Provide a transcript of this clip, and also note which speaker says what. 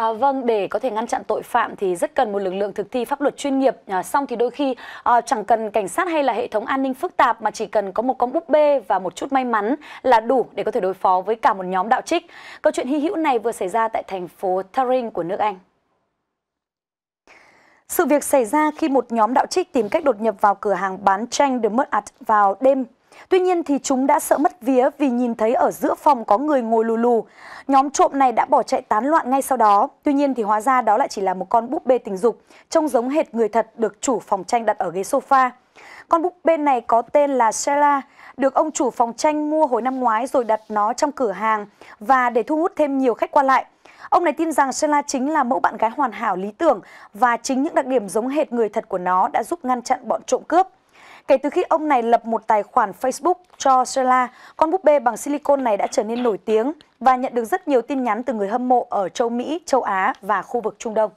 Speaker 1: À, vâng, để có thể ngăn chặn tội phạm thì rất cần một lực lượng thực thi pháp luật chuyên nghiệp. À, xong thì đôi khi à, chẳng cần cảnh sát hay là hệ thống an ninh phức tạp mà chỉ cần có một con búp bê và một chút may mắn là đủ để có thể đối phó với cả một nhóm đạo trích. Câu chuyện hy hữu này vừa xảy ra tại thành phố Turing của nước Anh. Sự việc xảy ra khi một nhóm đạo trích tìm cách đột nhập vào cửa hàng bán tranh The Mud Art vào đêm Tuy nhiên thì chúng đã sợ mất vía vì nhìn thấy ở giữa phòng có người ngồi lù lù. Nhóm trộm này đã bỏ chạy tán loạn ngay sau đó. Tuy nhiên thì hóa ra đó lại chỉ là một con búp bê tình dục, trông giống hệt người thật được chủ phòng tranh đặt ở ghế sofa. Con búp bê này có tên là Sheila, được ông chủ phòng tranh mua hồi năm ngoái rồi đặt nó trong cửa hàng và để thu hút thêm nhiều khách qua lại. Ông này tin rằng Sheila chính là mẫu bạn gái hoàn hảo lý tưởng và chính những đặc điểm giống hệt người thật của nó đã giúp ngăn chặn bọn trộm cướp. Kể từ khi ông này lập một tài khoản Facebook cho Sela, con búp bê bằng silicon này đã trở nên nổi tiếng và nhận được rất nhiều tin nhắn từ người hâm mộ ở châu Mỹ, châu Á và khu vực Trung Đông.